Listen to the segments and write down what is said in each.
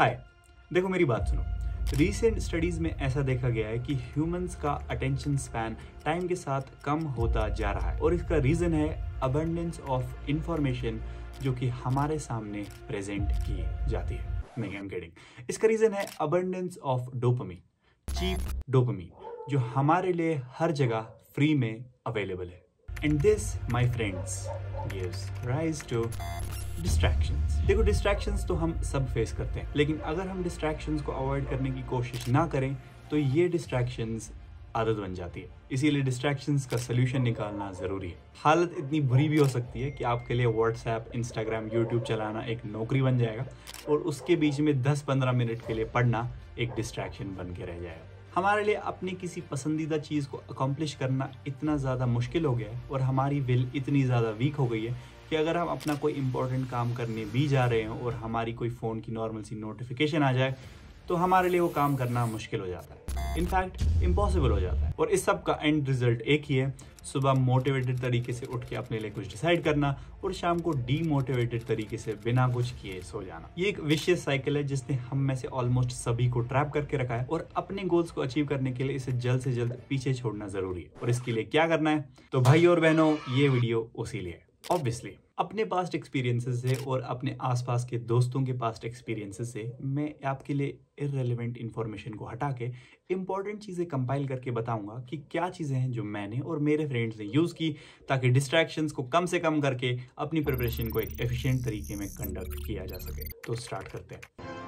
हाय देखो मेरी बात सुनो रीसेंट स्टडीज़ में ऐसा देखा गया है कि ह्यूमंस का अटेंशन स्पैन टाइम के साथ कम होता जा रहा है और इसका रीज़न है अबंडेंस ऑफ इंफॉर्मेशन जो कि हमारे सामने प्रेजेंट की जाती है नहीं आई एम गेटिंग इसका रीज़न है abundance of dopamine cheap dopamine जो हमारे लिए हर जगह फ्री में अवेलेबल है and this my friends gives rise to distractions देखो डिस्ट्रैक्शंस तो हम सब फेस करते हैं लेकिन अगर हम डिस्ट्रैक्शंस को अवॉइड करने की कोशिश ना करें तो ये डिस्ट्रैक्शंस आदत बन जाती है इसीलिए डिस्ट्रैक्शंस का सोल्यूशन निकालना ज़रूरी है हालत इतनी बुरी भी हो सकती है कि आपके लिए व्हाट्सएप इंस्टाग्राम यूट्यूब चलाना एक नौकरी बन जाएगा और उसके बीच में 10-15 मिनट के लिए पढ़ना एक डिस्ट्रैक्शन बन के रह जाएगा हमारे लिए अपनी किसी पसंदीदा चीज़ को अकम्पलिश करना इतना ज़्यादा मुश्किल हो गया है और हमारी विल इतनी ज़्यादा वीक हो गई है कि अगर हम अपना कोई इंपॉर्टेंट काम करने भी जा रहे हैं और हमारी कोई फ़ोन की नॉर्मल सी नोटिफिकेशन आ जाए तो हमारे लिए वो काम करना मुश्किल हो जाता है इनफैक्ट इम्पॉसिबल हो जाता है और इस सब का एंड रिजल्ट एक ही है सुबह मोटिवेटेड तरीके से उठ के अपने लिए कुछ डिसाइड करना और शाम को डीमोटिवेटेड तरीके से बिना कुछ किए सो जाना ये एक विशेष साइकिल है जिसने हम में से ऑलमोस्ट सभी को ट्रैप करके रखा है और अपने गोल्स को अचीव करने के लिए इसे जल्द से जल्द पीछे छोड़ना जरूरी है और इसके लिए क्या करना है तो भाई और बहनों ये वीडियो उसी लिए ऑब्वियसली अपने पास्ट एक्सपीरियंसेस से और अपने आसपास के दोस्तों के पास्ट एक्सपीरियंसेस से मैं आपके लिए इरेलीवेंट इन्फॉर्मेशन को हटा के इंपॉर्टेंट चीज़ें कंपाइल करके बताऊंगा कि क्या चीज़ें हैं जो मैंने और मेरे फ्रेंड्स ने यूज़ की ताकि डिस्ट्रैक्शंस को कम से कम करके अपनी प्रिपरेशन को एक एफिशिएंट तरीके में कंडक्ट किया जा सके तो स्टार्ट करते हैं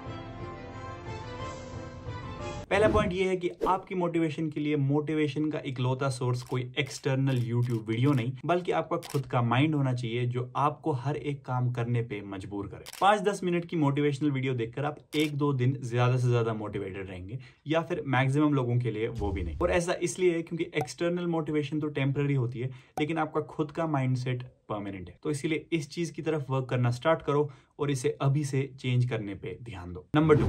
पहला पॉइंट ये है कि आपकी मोटिवेशन के लिए मोटिवेशन का इकलौता सोर्स कोई एक्सटर्नल यूट्यूब वीडियो नहीं बल्कि आपका खुद का माइंड होना चाहिए जो आपको हर एक काम करने पे मजबूर करे पांच दस मिनट की मोटिवेशनल वीडियो देखकर आप एक दो दिन ज्यादा से ज्यादा मोटिवेटेड रहेंगे या फिर मैक्सिमम लोगों के लिए वो भी नहीं और ऐसा इसलिए है क्योंकि एक्सटर्नल मोटिवेशन तो टेम्पररी होती है लेकिन आपका खुद का माइंडसेट परमानेंट है तो इसीलिए इस चीज की तरफ वर्क करना स्टार्ट करो और इसे अभी से चेंज करने पे ध्यान दो नंबर टू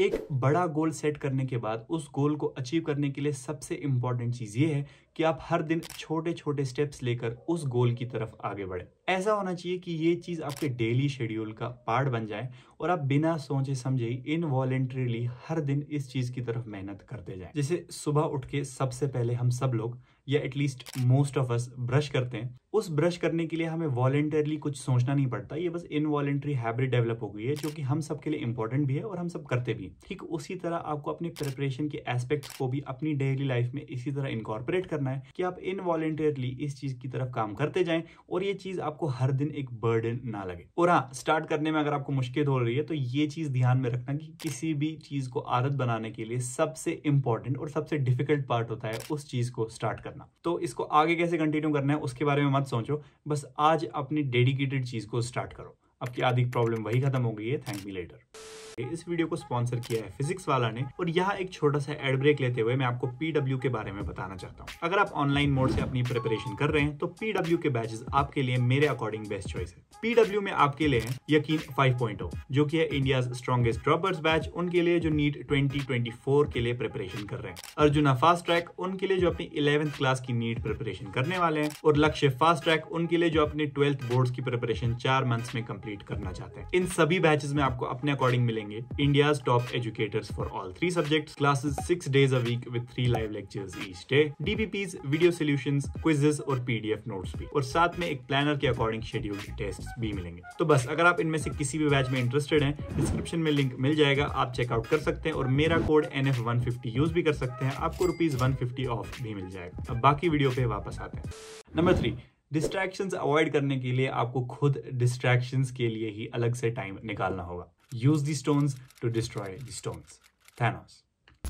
एक बड़ा गोल सेट करने के बाद उस गोल को अचीव करने के लिए सबसे इंपॉर्टेंट चीज़ ये है कि आप हर दिन छोटे छोटे स्टेप्स लेकर उस गोल की तरफ आगे बढ़े ऐसा होना चाहिए कि ये चीज़ आपके डेली शेड्यूल का पार्ट बन जाए और आप बिना सोचे समझे इन इनवॉलेंट्रीली हर दिन इस चीज़ की तरफ मेहनत करते जाए जैसे सुबह उठ के सबसे पहले हम सब लोग या at least most of us brush करते हैं उस ब्रश करने के लिए हमें वॉलेंटरली कुछ सोचना नहीं पड़ता ये बस इनवॉलेंट्री हैबिट डेवलप हो गई है जो कि हम सबके लिए इंपॉर्टेंट भी है और हम सब करते भी ठीक उसी तरह आपको अपने प्रिपरेशन के एस्पेक्ट को भी अपनी डेली लाइफ में इसी तरह इनकॉर्पोरेट करना करना है कि आप इनवॉलेंटियरली इस चीज की तरफ काम करते जाएं और ये चीज आपको हर दिन एक बर्डन ना लगे और हाँ स्टार्ट करने में अगर आपको मुश्किल हो रही है तो ये चीज ध्यान में रखना कि किसी भी चीज को आदत बनाने के लिए सबसे इंपॉर्टेंट और सबसे डिफिकल्ट पार्ट होता है उस चीज को स्टार्ट करना तो इसको आगे कैसे कंटिन्यू करना है उसके बारे में मत सोचो बस आज अपनी डेडिकेटेड चीज को स्टार्ट करो आपकी आधी प्रॉब्लम वही खत्म हो गई है थैंक मी लेटर करके इस वीडियो को स्पॉन्सर किया है फिजिक्स वाला ने और यहाँ एक छोटा सा एड ब्रेक लेते हुए मैं आपको पीडब्ल्यू के बारे में बताना चाहता हूँ अगर आप ऑनलाइन मोड से अपनी प्रिपरेशन कर रहे हैं तो पीडब्ल्यू के बैचेस आपके लिए मेरे अकॉर्डिंग बेस्ट चॉइस है पीडब्ल्यू में आपके लिए यकीन पॉइंट जो की इंडिया स्ट्रॉगेस्ट ड्रॉपर्स बैच उनके लिए जो नीट ट्वेंटी के लिए प्रिपरेशन कर रहे हैं अर्जुना फास्ट ट्रैक उनके लिए जो अपनी इलेवेंथ क्लास की नीट प्रिपरेशन करने वाले हैं और लक्ष्य फास्ट ट्रैक उनके लिए जो अपने ट्वेल्थ बोर्ड की प्रिपरेशन चार मंथ्स में कंप्लीट करना चाहते हैं इन सभी बैचेस में आपको अपने अकॉर्डिंग मिलेंगे करेंगे India top educators for all three subject classes six days a week with three live lectures each day DPP video solution quizzes और पीडीएफ नोट्स भी और साथ में एक प्लानर के अकॉर्डिंग शेड्यूल्ड टेस्ट भी मिलेंगे तो बस अगर आप इनमें से किसी भी बैच में इंटरेस्टेड है डिस्क्रिप्शन में लिंक मिल जाएगा आप चेकआउट कर सकते हैं और मेरा code N F one fifty use भी कर सकते हैं आपको रुपीज वन फिफ्टी ऑफ भी मिल जाएगा अब बाकी वीडियो पे वापस आते हैं नंबर थ्री डिस्ट्रैक्शंस अवॉइड करने के लिए आपको खुद डिस्ट्रैक्शंस के लिए ही अलग से टाइम निकालना होगा use these stones to destroy the stones. Thanos.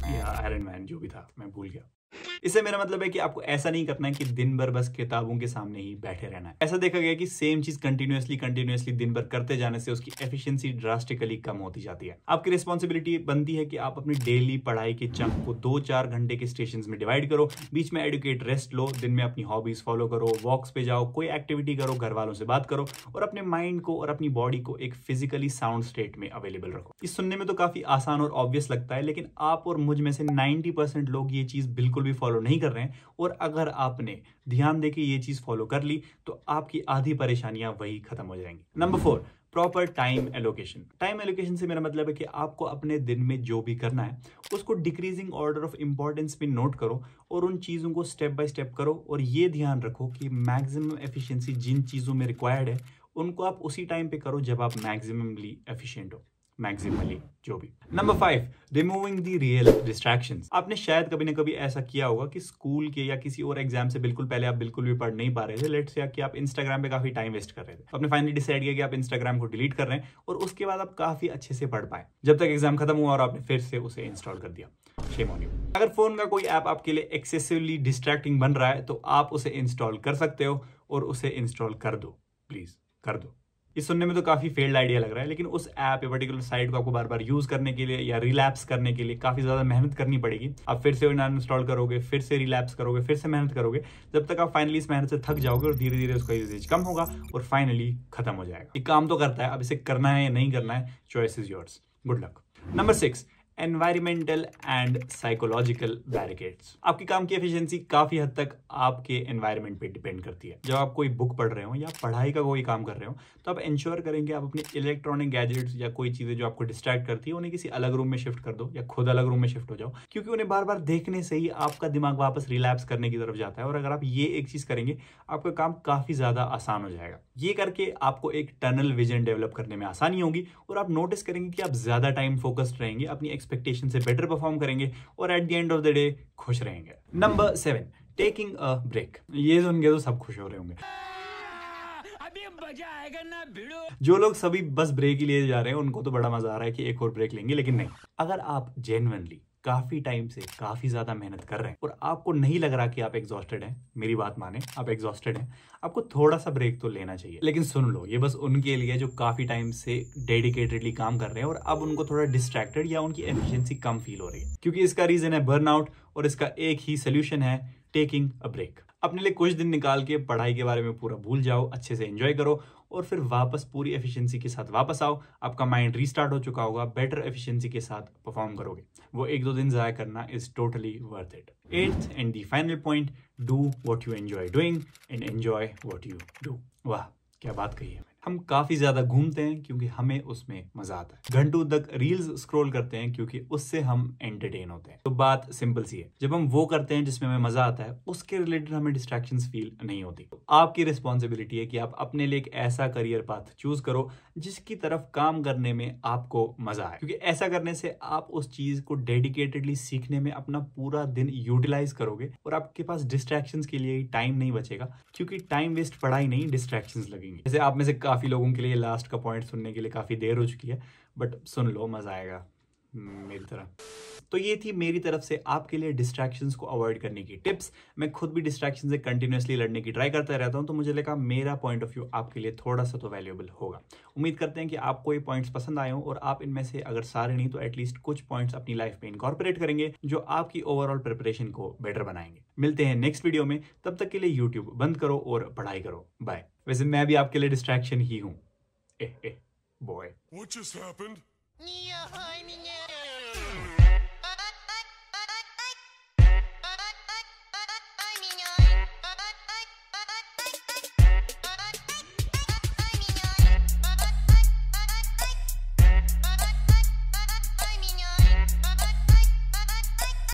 Yeah, Iron Man, जो भी था मैं भूल गया इससे मेरा मतलब है कि आपको ऐसा नहीं करना है कि दिन भर बस किताबों के सामने ही बैठे रहना है ऐसा देखा गया कि सेम चीज कंटिन्यूसली कंटिन्यूसली दिन भर करते जाने से उसकी एफिशिएंसी ड्रास्टिकली कम होती जाती है आपकी रिस्पॉन्सिबिलिटी बनती है कि आप अपनी डेली पढ़ाई के चंक को दो चार घंटे के स्टेशन में डिवाइड करो बीच में एडुकेट रेस्ट लो दिन में अपनी हॉबीज फॉलो करो वॉक्स पे जाओ कोई एक्टिविटी करो घर वालों से बात करो और अपने माइंड को और अपनी बॉडी को एक फिजिकली साउंड स्टेट में अवेलेबल रखो इस सुनने में तो काफी आसान और ऑब्वियस लगता है लेकिन आप और मुझ में से नाइनटी लोग ये चीज बिल्कुल बिल्कुल भी फॉलो नहीं कर रहे हैं और अगर आपने ध्यान दे के ये चीज़ फॉलो कर ली तो आपकी आधी परेशानियां वही खत्म हो जाएंगी number four proper time allocation time allocation से मेरा मतलब है कि आपको अपने दिन में जो भी करना है उसको डिक्रीजिंग ऑर्डर ऑफ इंपॉर्टेंस में नोट करो और उन चीज़ों को स्टेप बाय स्टेप करो और ये ध्यान रखो कि मैक्सिमम एफिशिएंसी जिन चीज़ों में रिक्वायर्ड है उनको आप उसी टाइम पे करो जब आप मैक्सिममली एफिशिएंट हो मैक्सिमली जो भी number five removing the real distraction आपने शायद कभी ना कभी ऐसा किया होगा कि स्कूल के या किसी और एग्जाम से बिल्कुल पहले आप बिल्कुल भी पढ़ नहीं पा रहे थे लेट से कि आप इंस्टाग्राम पे काफी टाइम वेस्ट कर रहे थे आपने फाइनली डिसाइड किया कि आप इंस्टाग्राम को डिलीट कर रहे हैं और उसके बाद आप काफी अच्छे से पढ़ पाए जब तक एग्जाम खत्म हुआ और आपने फिर से उसे इंस्टॉल कर दिया अगर फोन का कोई ऐप आपके लिए एक्सेसिवली डिस्ट्रैक्टिंग बन रहा है तो आप उसे इंस्टॉल कर सकते हो और उसे इंस्टॉल कर दो प्लीज कर दो इस सुनने में तो काफ़ी फेल्ड आइडिया लग रहा है लेकिन उस ऐप या पर्टिकुलर साइट को आपको बार बार यूज करने के लिए या रिलैप्स करने के लिए काफ़ी ज़्यादा मेहनत करनी पड़ेगी आप फिर से इंस्टॉल करोगे फिर से रिलैप्स करोगे फिर से मेहनत करोगे जब तक आप फाइनली इस मेहनत से थक जाओगे और धीरे धीरे उसका यूजेज कम होगा और फाइनली खत्म हो जाएगा एक काम तो करता है अब इसे करना है या नहीं करना है choice is yours good luck number six environmental and psychological barricades आपके काम की एफिशिएंसी काफी हद तक आपके एनवायरमेंट पे डिपेंड करती है जब आप कोई बुक पढ़ रहे हो या पढ़ाई का कोई काम कर रहे हो तो आप इंश्योर करेंगे आप अपने इलेक्ट्रॉनिक गैजेट्स या कोई चीजें जो आपको डिस्ट्रैक्ट करती है उन्हें किसी अलग रूम में शिफ्ट कर दो या खुद अलग रूम में शिफ्ट हो जाओ क्योंकि उन्हें बार बार देखने से ही आपका दिमाग वापस रिलैप्स करने की तरफ जाता है और अगर आप ये एक चीज करेंगे आपका काम काफी ज्यादा आसान हो जाएगा ये करके आपको एक टनल विजन डेवलप करने में आसानी होगी और आप नोटिस करेंगे कि आप ज्यादा टाइम फोकस्ड रहेंगे अपनी एक्सपेक्टेशन से बेटर परफॉर्म करेंगे और at the end of the day खुश रहेंगे number seven taking a break ये सुन के तो सब खुश हो रहे होंगे जो लोग सभी बस ब्रेक ही लिए जा रहे हैं उनको तो बड़ा मजा आ रहा है कि एक और ब्रेक लेंगे लेकिन नहीं अगर आप जेनवनली काफी टाइम से काफी ज्यादा मेहनत कर रहे हैं और आपको नहीं लग रहा कि आप एग्जॉस्टेड हैं मेरी बात माने आप एग्जॉस्टेड हैं आपको थोड़ा सा ब्रेक तो लेना चाहिए लेकिन सुन लो ये बस उनके लिए जो काफी टाइम से डेडिकेटेडली काम कर रहे हैं और अब उनको थोड़ा डिस्ट्रैक्टेड या उनकी एफिशिएंसी कम फील हो रही है क्योंकि इसका रीजन है बर्न आउट और इसका एक ही सोल्यूशन है टेकिंग अ ब्रेक अपने लिए कुछ दिन निकाल के पढ़ाई के बारे में पूरा भूल जाओ अच्छे से एंजॉय करो और फिर वापस पूरी एफिशिएंसी के साथ वापस आओ आपका माइंड रीस्टार्ट हो चुका होगा बेटर एफिशिएंसी के साथ परफॉर्म करोगे वो एक दो दिन ज़ाया करना is totally worth it eighth and the final point do what you enjoy doing and enjoy what you do वाह क्या बात कही है हम काफ़ी ज़्यादा घूमते हैं क्योंकि हमें उसमें मज़ा आता है घंटों तक रील्स स्क्रॉल करते हैं क्योंकि उससे हम एंटरटेन होते हैं तो बात सिंपल सी है जब हम वो करते हैं जिसमें हमें मज़ा आता है उसके रिलेटेड हमें डिस्ट्रैक्शन फील नहीं होती तो आपकी रिस्पॉन्सिबिलिटी है कि आप अपने लिए एक ऐसा करियर पाथ चूज़ करो जिसकी तरफ काम करने में आपको मज़ा आए क्योंकि ऐसा करने से आप उस चीज़ को डेडिकेटेडली सीखने में अपना पूरा दिन यूटिलाइज करोगे और आपके पास डिस्ट्रैक्शन के लिए टाइम नहीं बचेगा क्योंकि टाइम वेस्ट पढ़ाई नहीं डिस्ट्रैक्शन लगेंगे जैसे आप में से काफ़ी लोगों के लिए लास्ट का पॉइंट सुनने के लिए काफ़ी देर हो चुकी है बट सुन लो मज़ा आएगा मेरी तरह तो ये थी मेरी तरफ से आपके लिए डिस्ट्रैक्शन को अवॉइड करने की टिप्स मैं खुद भी डिस्ट्रैक्शन से कंटिन्यूसली लड़ने की ट्राई करता रहता हूं तो मुझे लगा मेरा पॉइंट ऑफ व्यू आपके लिए थोड़ा सा तो वैल्यूएबल होगा उम्मीद करते हैं कि आपको ये पॉइंट्स पसंद आए हों और आप इनमें से अगर सारे नहीं तो एटलीस्ट कुछ पॉइंट्स अपनी लाइफ में इंकॉर्पोरेट करेंगे जो आपकी ओवरऑल प्रिपरेशन को बेटर बनाएंगे मिलते हैं नेक्स्ट वीडियो में तब तक के लिए यूट्यूब बंद करो और पढ़ाई करो बाय वैसे मैं भी आपके लिए डिस्ट्रैक्शन ही हूँ बॉय